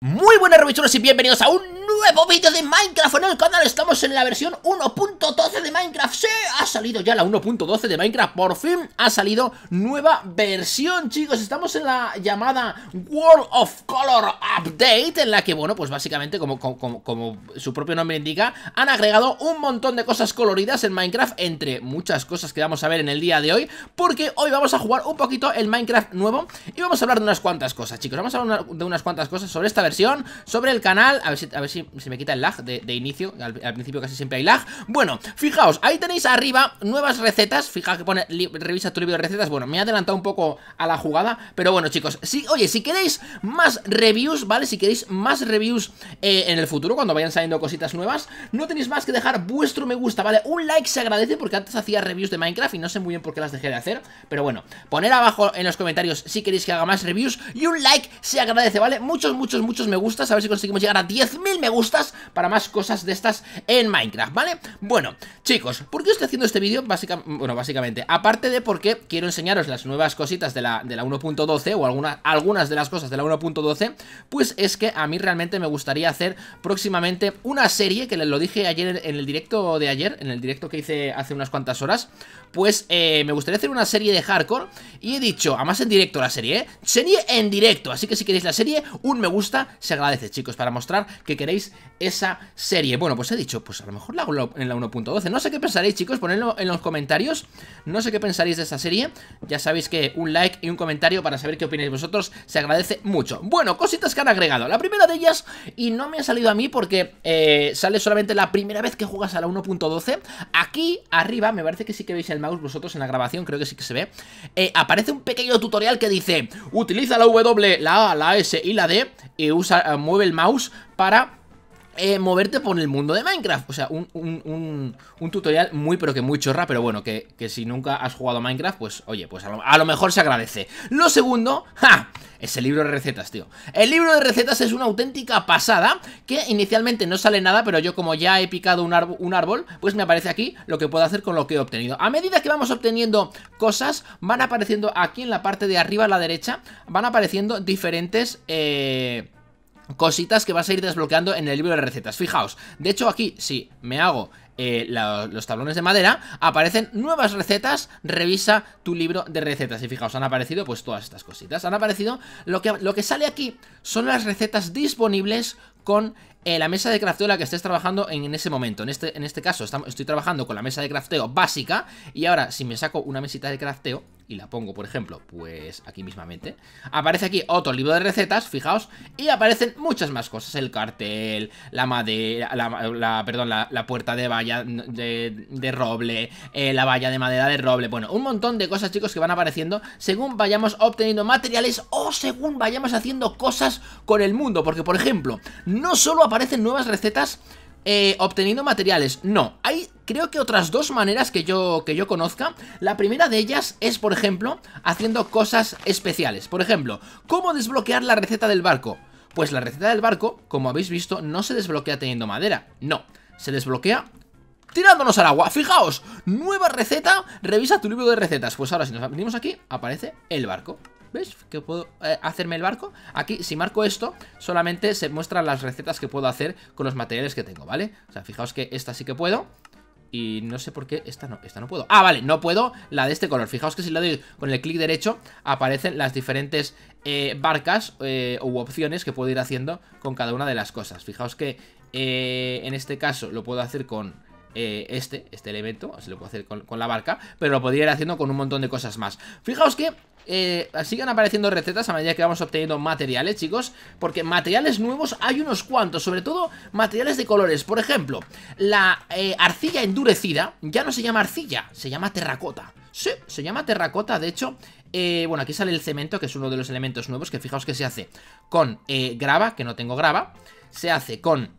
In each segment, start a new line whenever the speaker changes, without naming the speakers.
Muy buenas revisturas y bienvenidos a un nuevo vídeo de Minecraft en el canal Estamos en la versión 1.12 de Minecraft Se Ha salido ya la 1.12 de Minecraft Por fin ha salido nueva versión, chicos Estamos en la llamada World of Color Update En la que, bueno, pues básicamente, como, su propio nombre indica Han agregado un montón de cosas coloridas en Minecraft Entre muchas cosas que vamos a ver en el día de hoy Porque hoy vamos a jugar un poquito el Minecraft nuevo Y vamos a hablar de unas cuantas cosas, chicos Vamos a hablar de unas cuantas cosas sobre esta versión Sobre el canal, a ver si, a ver si se me quita el lag de, inicio al, principio casi siempre hay lag Bueno, fijaos, ahí tenéis arriba nuevas recetas Fijaos que pone revisa tu libro de recetas Bueno, me he adelantado un poco a la jugada Pero bueno chicos, si, oye, si queréis más reviews, ¿vale? Si queréis más reviews eh, en el futuro Cuando vayan saliendo cositas nuevas No tenéis más que dejar vuestro me gusta, ¿vale? Un like se agradece porque antes hacía reviews de Minecraft Y no sé muy bien por qué las dejé de hacer Pero bueno, poner abajo en los comentarios si queréis que haga más reviews Y un like se agradece, ¿vale? Muchos, muchos, muchos me gustas A ver si conseguimos llegar a 10.000 me gusta gustas para más cosas de estas en Minecraft, ¿vale? Bueno, chicos, ¿por qué estoy haciendo este vídeo? Básicamente, bueno, básicamente, aparte de porque quiero enseñaros las nuevas cositas de la, de la 1.12 o alguna, algunas de las cosas de la 1.12, pues es que a mí realmente me gustaría hacer próximamente una serie, que les lo dije ayer en el directo de ayer, en el directo que hice hace unas cuantas horas, pues eh, me gustaría hacer una serie de hardcore y he dicho, además en directo la serie, ¿eh? Serie en directo, así que si queréis la serie, un me gusta se agradece, chicos, para mostrar que queréis esa serie. Bueno, pues he dicho, pues a lo mejor la hago en la 1.12. No sé qué pensaréis, chicos, ponedlo en los comentarios. No sé qué pensaréis de esa serie. Ya sabéis que un like y un comentario para saber qué opináis vosotros se agradece mucho. Bueno, cositas que han agregado. La primera de ellas, y no me ha salido a mí porque eh, sale solamente la primera vez que juegas a la 1.12. Aquí arriba, me parece que sí que veis el mouse vosotros en la grabación, creo que sí que se ve. Eh, aparece un pequeño tutorial que dice, utiliza la W, la A, la S y la D y usa, eh, mueve el mouse para eh, moverte por el mundo de Minecraft. O sea, un, tutorial muy pero que muy chorra, pero bueno, que, si nunca has jugado a Minecraft, pues oye, pues a lo, mejor se agradece. Lo segundo, ¡ja! Es el libro de recetas, tío. El libro de recetas es una auténtica pasada, que inicialmente no sale nada, pero yo como ya he picado un, un árbol, pues me aparece aquí lo que puedo hacer con lo que he obtenido. A medida que vamos obteniendo cosas, van apareciendo aquí en la parte de arriba a la derecha, van apareciendo diferentes... Eh cositas que vas a ir desbloqueando en el libro de recetas. Fijaos, de hecho aquí, si me hago eh, los tablones de madera, aparecen nuevas recetas, revisa tu libro de recetas. Y fijaos, han aparecido pues todas estas cositas. Han aparecido, lo que, lo que sale aquí son las recetas disponibles con eh, la mesa de crafteo la que estés trabajando en, ese momento. En este, en este caso estoy trabajando con la mesa de crafteo básica y ahora si me saco una mesita de crafteo, y la pongo, por ejemplo, pues aquí mismamente, aparece aquí otro libro de recetas, fijaos, y aparecen muchas más cosas, el cartel, la madera, la, perdón, la, puerta de valla de, roble, eh, la valla de madera de roble, bueno, un montón de cosas, chicos, que van apareciendo según vayamos obteniendo materiales o según vayamos haciendo cosas con el mundo, porque, por ejemplo, no solo aparecen nuevas recetas, eh, obteniendo materiales. No, hay creo que otras dos maneras que yo, que yo conozca. La primera de ellas es, por ejemplo, haciendo cosas especiales. Por ejemplo, ¿cómo desbloquear la receta del barco? Pues la receta del barco, como habéis visto, no se desbloquea teniendo madera. No, se desbloquea tirándonos al agua. Fijaos, nueva receta, revisa tu libro de recetas. Pues ahora si nos venimos aquí, aparece el barco. ¿Ves? Que puedo eh, hacerme el barco Aquí, si marco esto, solamente se muestran las recetas que puedo hacer con los materiales que tengo, ¿vale? O sea, fijaos que esta sí que puedo y no sé por qué esta no, esta no puedo. Ah, vale, no puedo la de este color. Fijaos que si le doy con el clic derecho aparecen las diferentes eh, barcas eh, u opciones que puedo ir haciendo con cada una de las cosas. Fijaos que eh, en este caso lo puedo hacer con eh, este, este elemento, se lo puedo hacer con, la barca, pero lo podría ir haciendo con un montón de cosas más. Fijaos que eh, sigan apareciendo recetas a medida que vamos obteniendo materiales, chicos, porque materiales nuevos hay unos cuantos, sobre todo materiales de colores. Por ejemplo, la eh, arcilla endurecida ya no se llama arcilla, se llama terracota. Sí, se llama terracota, de hecho, bueno, aquí sale el cemento, que es uno de los elementos nuevos, que fijaos que se hace con grava, que no tengo grava, se hace con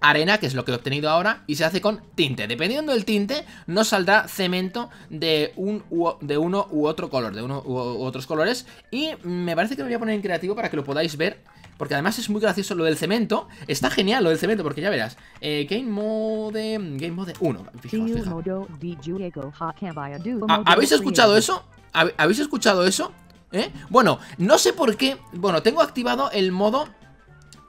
arena, que es lo que he obtenido ahora, y se hace con tinte. Dependiendo del tinte, nos saldrá cemento de, un de uno u otro color, de uno u, otros colores. Y me parece que lo voy a poner en creativo para que lo podáis ver. Porque además es muy gracioso lo del cemento. Está genial lo del cemento, porque ya verás. Eh, game Mode. Game Mode 1. ¿Habéis escuchado eso? ¿Habéis escuchado eso? ¿Eh? Bueno, no sé por qué. Bueno, tengo activado el modo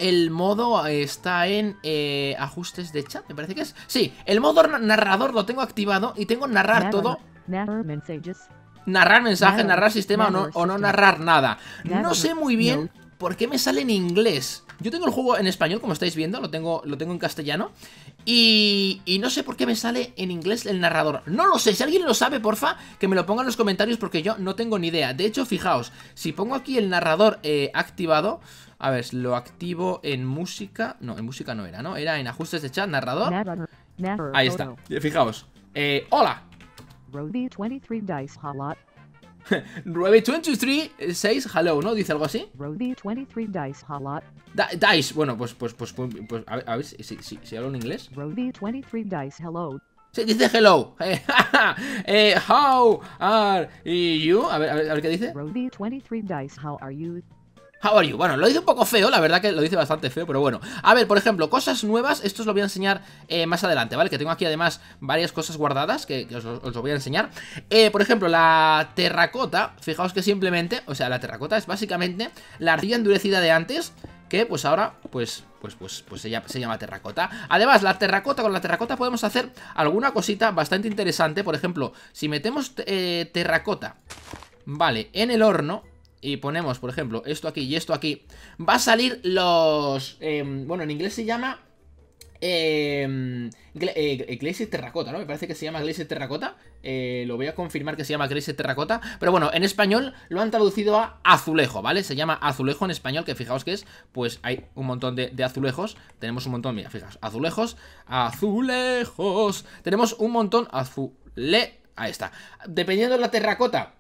el modo eh, está en eh, ajustes de chat, me parece que es. Sí, el modo narrador lo tengo activado y tengo narrar todo. Narrar mensajes, narrar sistema o no, o no narrar nada. No sé muy bien por qué me sale en inglés. Yo tengo el juego en español, como estáis viendo, lo tengo, lo tengo en castellano. Y, no sé por qué me sale en inglés el narrador. No lo sé, si alguien lo sabe, porfa, que me lo ponga en los comentarios porque yo no tengo ni idea. De hecho, fijaos, si pongo aquí el narrador eh, activado, a ver, lo activo en música. No, en música no era, ¿no? Era en ajustes de chat, narrador. Ahí está. Fijaos. Eh, hola. Ruby 23 dice hello. Ruby 23 6 eh, hello, ¿no? Dice algo así. Ruby 23 dice hello. dice, bueno, pues pues pues, pues, pues a, ver, a ver, si, si, si hablo en inglés. Ruby 23 dice hello. Sí, dice hello. Eh, eh, how are you? A ver, a ver, a ver qué dice. Ruby 23 dice how are you? Bueno, lo dice un poco feo, la verdad que lo dice bastante feo, pero bueno. A ver, por ejemplo, cosas nuevas, esto os lo voy a enseñar eh, más adelante, ¿vale? Que tengo aquí además varias cosas guardadas que, os, lo voy a enseñar. Eh, por ejemplo, la terracota, fijaos que simplemente, o sea, la terracota es básicamente la arcilla endurecida de antes que pues ahora, pues, pues, pues, pues se llama terracota. Además, la terracota, con la terracota podemos hacer alguna cosita bastante interesante. Por ejemplo, si metemos eh, terracota, vale, en el horno, y ponemos, por ejemplo, esto aquí y esto aquí, va a salir los... Em, bueno, en inglés se llama... Em, eh, Terracota, ¿no? Me parece que se llama Glacier Terracota. Eh, lo voy a confirmar que se llama Glacier Terracota. Pero bueno, en español lo han traducido a azulejo, ¿vale? Se llama azulejo en español, que fijaos que es, pues hay un montón de, de azulejos. Tenemos un montón, mira, fijaos, azulejos, azulejos. Tenemos un montón azule... Ahí está. Dependiendo de la terracota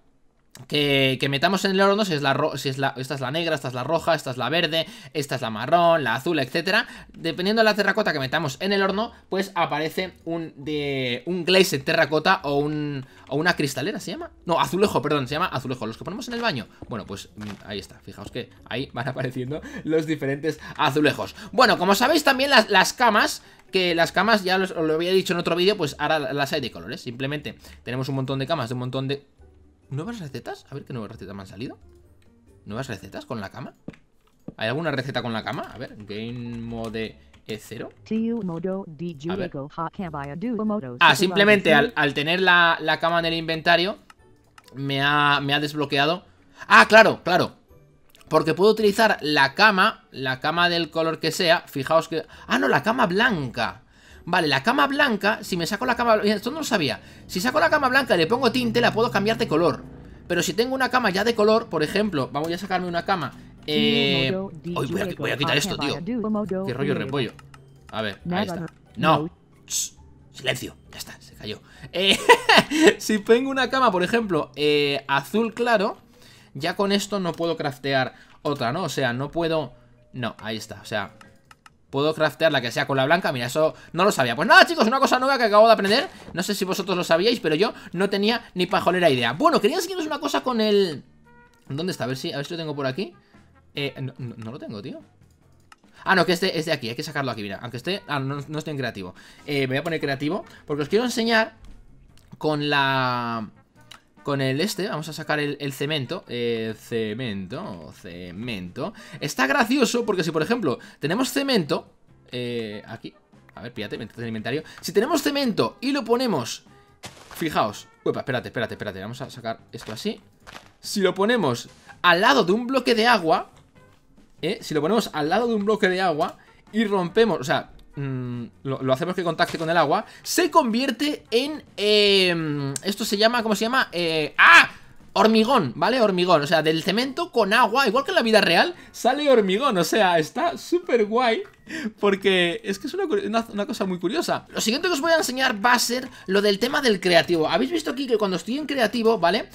que, metamos en el horno si es, la si es la esta es la negra, esta es la roja, esta es la verde, esta es la marrón, la azul, etcétera. Dependiendo de la terracota que metamos en el horno, pues aparece un de un glaze terracota o un o una cristalera se llama. No, azulejo, perdón, se llama azulejo, los que ponemos en el baño. Bueno, pues mm, ahí está. Fijaos que ahí van apareciendo los diferentes azulejos. Bueno, como sabéis también las, las camas que las camas, ya os lo había dicho en otro vídeo, pues ahora las hay de colores. Simplemente tenemos un montón de camas de un montón de ¿Nuevas recetas? A ver qué nuevas recetas me han salido. ¿Nuevas recetas con la cama? ¿Hay alguna receta con la cama? A ver, game mode E0. Ah, simplemente al, tener la, cama en el inventario me ha, me ha desbloqueado. Ah, claro, claro. Porque puedo utilizar la cama, la cama del color que sea. Fijaos que... Ah, no, la cama blanca. Vale, la cama blanca, si me saco la cama esto no lo sabía. Si saco la cama blanca y le pongo tinte, la puedo cambiar de color. Pero si tengo una cama ya de color, por ejemplo, vamos a sacarme una cama. Eh... voy, a, quitar esto, tío. Qué rollo repollo. A ver, ahí está. No. Silencio, ya está, se cayó. Eh, si tengo una cama, por ejemplo, eh, azul claro, ya con esto no puedo craftear otra, ¿no? O sea, no puedo... No, ahí está, o sea, Puedo craftear la que sea con la blanca Mira, eso no lo sabía Pues nada, chicos, una cosa nueva que acabo de aprender No sé si vosotros lo sabíais, pero yo no tenía ni pajolera idea Bueno, quería enseñaros una cosa con el... ¿Dónde está? A ver si, lo tengo por aquí eh, no, lo tengo, tío Ah, no, que este es de aquí, hay que sacarlo aquí, mira Aunque esté, ah, no, no estoy en creativo eh, Me voy a poner creativo, porque os quiero enseñar Con la con el este, vamos a sacar el, cemento eh, Cemento, cemento Está gracioso porque si por ejemplo tenemos cemento eh, Aquí, a ver, pídate, métete inventario Si tenemos cemento y lo ponemos Fijaos, uepa, espérate, espérate, espérate Vamos a sacar esto así Si lo ponemos al lado de un bloque de agua eh, Si lo ponemos al lado de un bloque de agua Y rompemos, o sea, Mm, lo, hacemos que contacte con el agua, se convierte en... Em, esto se llama, ¿cómo se llama? Eh, ¡Ah! Hormigón, ¿vale? Hormigón, o sea, del cemento con agua, igual que en la vida real, sale hormigón, o sea, está súper guay porque es que es una, cosa muy curiosa. Lo siguiente que os voy a enseñar va a ser lo del tema del creativo. Habéis visto aquí que cuando estoy en creativo, ¿vale?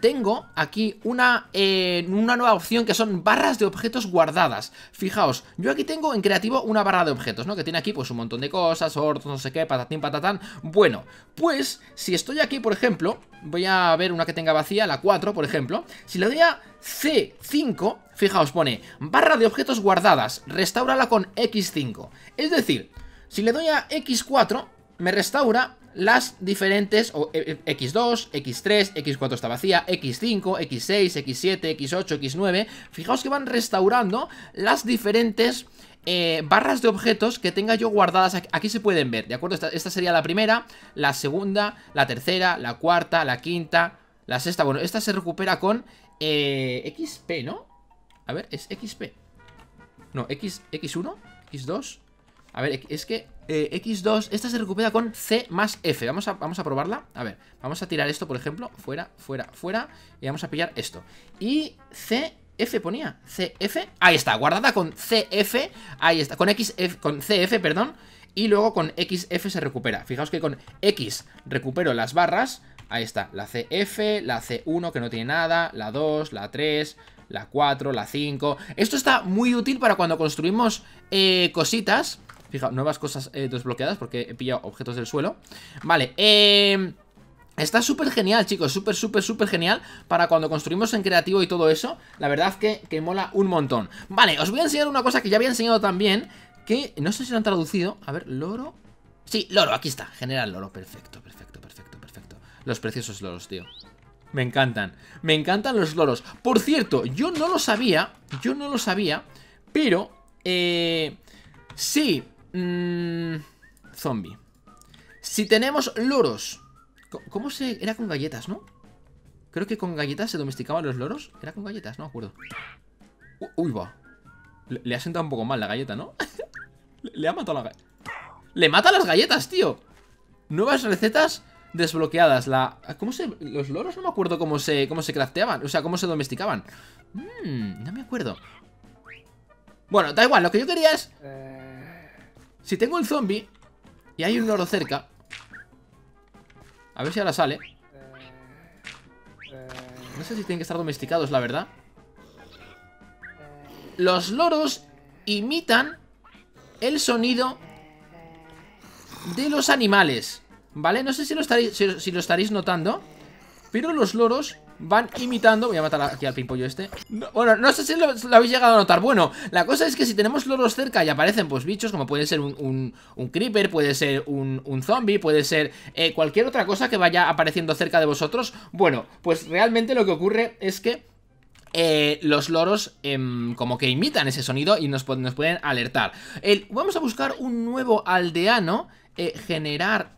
tengo aquí una, eh, una nueva opción que son barras de objetos guardadas. Fijaos, yo aquí tengo en creativo una barra de objetos, ¿no? Que tiene aquí pues un montón de cosas, hortos, no sé qué, patatín, patatán. Bueno, pues si estoy aquí, por ejemplo, voy a ver una que tenga vacía, la 4, por ejemplo. Si le doy a C5, fijaos, pone barra de objetos guardadas, restaurala con X5. Es decir, si le doy a X4, me restaura las diferentes o, X2, X3, X4 está vacía, X5, X6, X7, X8, X9. Fijaos que van restaurando las diferentes eh, barras de objetos que tenga yo guardadas aquí, se pueden ver, ¿de acuerdo? Esta, esta, sería la primera, la segunda, la tercera, la cuarta, la quinta, la sexta Bueno, esta se recupera con eh, XP, ¿no? A ver, es XP No, X, X1, X2 a ver, es que eh, X2, esta se recupera con C más F. Vamos a, vamos a probarla. A ver, vamos a tirar esto, por ejemplo. Fuera, fuera, fuera. Y vamos a pillar esto. Y C F ponía, CF, ahí está, guardada con CF, ahí está, con XF, con CF, perdón, y luego con XF se recupera. Fijaos que con X recupero las barras, ahí está, la CF, la C1 que no tiene nada, la 2, la 3, la 4, la 5. Esto está muy útil para cuando construimos eh, cositas Fijaos, nuevas cosas eh, desbloqueadas porque he pillado objetos del suelo Vale, eh... Está súper genial, chicos, súper, súper, súper genial Para cuando construimos en creativo y todo eso La verdad que, que mola un montón Vale, os voy a enseñar una cosa que ya había enseñado también Que no sé si lo han traducido A ver, loro Sí, loro, aquí está, general loro, perfecto, perfecto, perfecto, perfecto Los preciosos loros, tío Me encantan, me encantan los loros Por cierto, yo no lo sabía Yo no lo sabía, pero... Eh... Sí, Mmm. Zombie. Si tenemos loros. ¿Cómo se...? Era con galletas, ¿no? Creo que con galletas se domesticaban los loros. Era con galletas, no me acuerdo. Uy, va. Le, ha sentado un poco mal la galleta, ¿no? le, ha matado la galleta. ¡Le mata las galletas, tío! Nuevas recetas desbloqueadas. La... ¿Cómo se...? Los loros no me acuerdo cómo se, cómo se crafteaban. O sea, cómo se domesticaban. Mmm, no me acuerdo. Bueno, da igual. Lo que yo quería es... Eh, si tengo el zombie y hay un loro cerca. A ver si ahora sale. No sé si tienen que estar domesticados, la verdad. Los loros imitan el sonido de los animales. ¿Vale? No sé si lo estaréis, si lo estaréis notando. Pero los loros van imitando Voy a matar aquí al pimpollo este Bueno, no sé si lo, habéis llegado a notar Bueno, la cosa es que si tenemos loros cerca y aparecen pues bichos Como puede ser un, un, creeper, puede ser un, un zombie Puede ser eh, cualquier otra cosa que vaya apareciendo cerca de vosotros Bueno, pues realmente lo que ocurre es que eh, los loros em, como que imitan ese sonido y nos, nos pueden alertar El, Vamos a buscar un nuevo aldeano eh, Generar...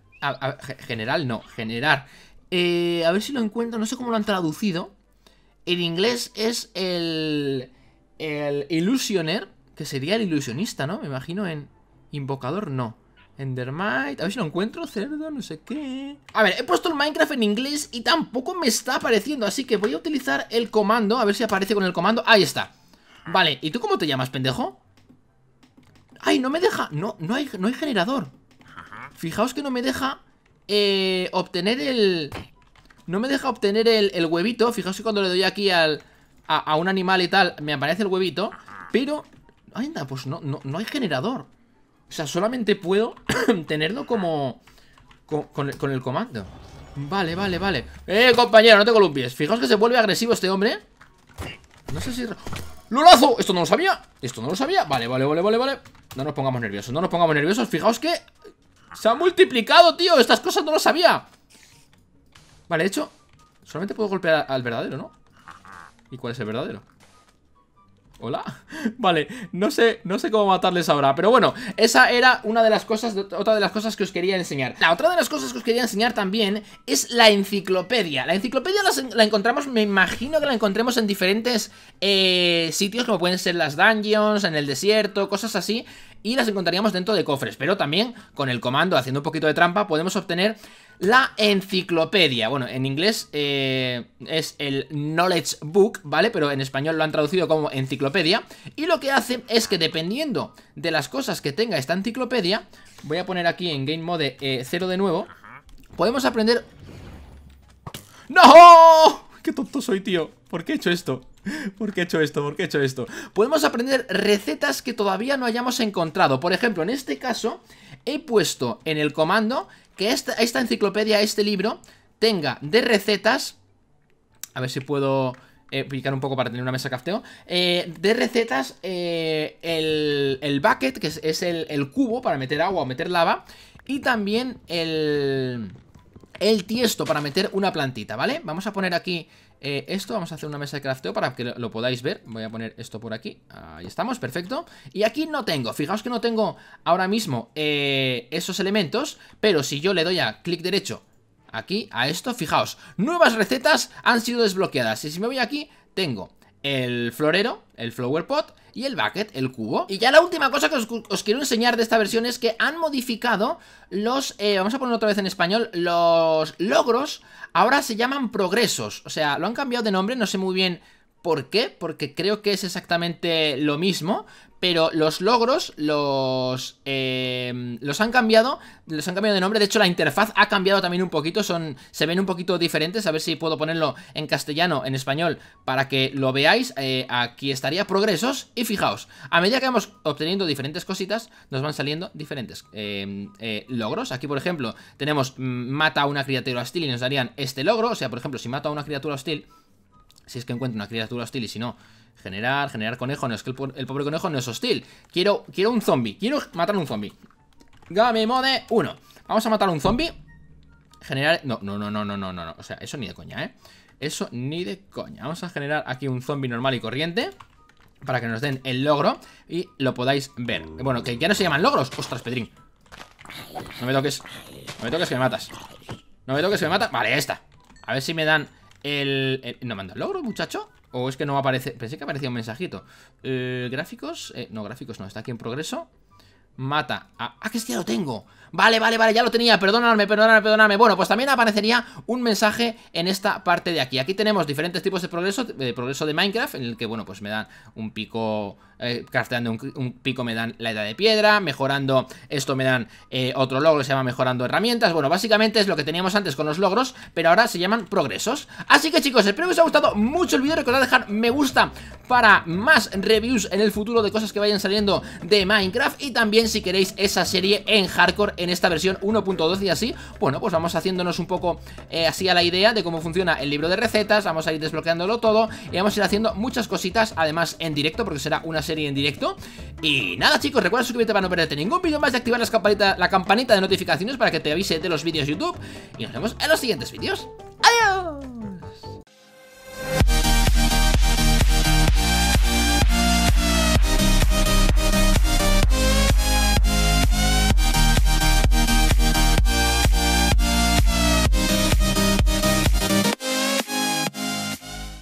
general no, generar eh, a ver si lo encuentro, no sé cómo lo han traducido. En inglés es el, el Illusioner, que sería el ilusionista, ¿no? Me imagino en Invocador, no. Endermite, a ver si lo encuentro, cerdo, no sé qué A ver, he puesto el Minecraft en inglés y tampoco me está apareciendo Así que voy a utilizar el comando, a ver si aparece con el comando Ahí está Vale, ¿y tú cómo te llamas, pendejo? Ay, no me deja, no, no, hay, no hay generador Fijaos que no me deja eh, obtener el... No me deja obtener el, huevito. Fijaos que cuando le doy aquí al, a, un animal y tal, me aparece el huevito. Pero... Anda, pues no, no, hay generador. O sea, solamente puedo tenerlo como... Con, el, comando. Vale, vale, vale. Eh, compañero, no te columpies. Fijaos que se vuelve agresivo este hombre. No sé si... ¡Lolazo! Esto no lo sabía Esto no lo sabía Vale, vale, vale, vale, vale No nos pongamos nerviosos No nos pongamos nerviosos Fijaos que se ha multiplicado, tío Estas cosas no lo sabía Vale, de hecho Solamente puedo golpear al verdadero, ¿no? ¿Y cuál es el verdadero? Hola, vale, no sé, no sé cómo matarles ahora Pero bueno, esa era una de las cosas Otra de las cosas que os quería enseñar La otra de las cosas que os quería enseñar también Es la enciclopedia La enciclopedia la, encontramos, me imagino que la encontremos En diferentes eh, sitios Como pueden ser las dungeons, en el desierto Cosas así y las encontraríamos dentro de cofres, pero también con el comando, haciendo un poquito de trampa, podemos obtener la enciclopedia. Bueno, en inglés eh, es el Knowledge Book, ¿vale? Pero en español lo han traducido como enciclopedia. Y lo que hace es que dependiendo de las cosas que tenga esta enciclopedia, voy a poner aquí en Game Mode 0 eh, de nuevo, podemos aprender... ¡No! ¡Qué tonto soy, tío! ¿Por qué he hecho esto? ¿Por qué he hecho esto? ¿Por qué he hecho esto? Podemos aprender recetas que todavía no hayamos encontrado. Por ejemplo, en este caso, he puesto en el comando que esta, enciclopedia, este libro, tenga de recetas... A ver si puedo eh, un poco para tener una mesa cafteo. Eh, de recetas, eh, el, el, bucket, que es, el, el, cubo para meter agua o meter lava. Y también el, el tiesto para meter una plantita, ¿vale? Vamos a poner aquí eh, esto, vamos a hacer una mesa de crafteo para que lo, podáis ver Voy a poner esto por aquí, ahí estamos, perfecto Y aquí no tengo, fijaos que no tengo ahora mismo eh, esos elementos Pero si yo le doy a clic derecho aquí, a esto, fijaos Nuevas recetas han sido desbloqueadas Y si me voy aquí, tengo el florero, el flower pot y el bucket, el cubo. Y ya la última cosa que os, quiero enseñar de esta versión es que han modificado los, eh, vamos a poner otra vez en español, los logros ahora se llaman progresos. O sea, lo han cambiado de nombre, no sé muy bien ¿Por qué? Porque creo que es exactamente lo mismo, pero los logros los, em, los han cambiado, los han cambiado de nombre, de hecho la interfaz ha cambiado también un poquito, son, se ven un poquito diferentes, a ver si puedo ponerlo en castellano, en español, para que lo veáis, eh, aquí estaría progresos, y fijaos, a medida que vamos obteniendo diferentes cositas, nos van saliendo diferentes em, eh, logros, aquí por ejemplo tenemos mm, mata a una criatura hostil y nos darían este logro, o sea por ejemplo si mata a una criatura hostil si es que encuentro una criatura hostil y si no, generar, generar conejo, no, es que el, pobre conejo no es hostil, quiero, quiero un zombie, quiero matar un zombie, game mode 1, vamos a matar un zombie, generar, no, no, no, no, no, no, no, o sea, eso ni de coña, eh, eso ni de coña, vamos a generar aquí un zombie normal y corriente, para que nos den el logro y lo podáis ver, bueno, que ya no se llaman logros, ostras, Pedrín, no me toques, no me toques que me matas, no me toques que me matas, vale, esta está, a ver si me dan el, eh, ¿No manda logro, muchacho? ¿O es que no aparece? Pensé que aparecía un mensajito. Eh, gráficos. Eh, no, gráficos no, está aquí en progreso. Mata. A, ah, que este lo tengo. Vale, vale, vale, ya lo tenía, perdóname, perdóname, perdóname Bueno, pues también aparecería un mensaje en esta parte de aquí. Aquí tenemos diferentes tipos de progreso, de progreso de Minecraft, en el que, bueno, pues me dan un pico, eh, un, pico me dan la edad de piedra, mejorando esto me dan eh, otro logro que se llama mejorando herramientas. Bueno, básicamente es lo que teníamos antes con los logros, pero ahora se llaman progresos. Así que chicos, espero que os haya gustado mucho el vídeo, recordad dejar me gusta para más reviews en el futuro de cosas que vayan saliendo de Minecraft y también si queréis esa serie en hardcore en esta versión 1.2 y así, bueno, pues vamos haciéndonos un poco eh, así a la idea de cómo funciona el libro de recetas, vamos a ir desbloqueándolo todo y vamos a ir haciendo muchas cositas, además en directo, porque será una serie en directo. Y nada chicos, recuerda suscribirte para no perderte ningún vídeo más y activar campanita, la campanita de notificaciones para que te avise de los vídeos YouTube. Y nos vemos en los siguientes vídeos. ¡Adiós!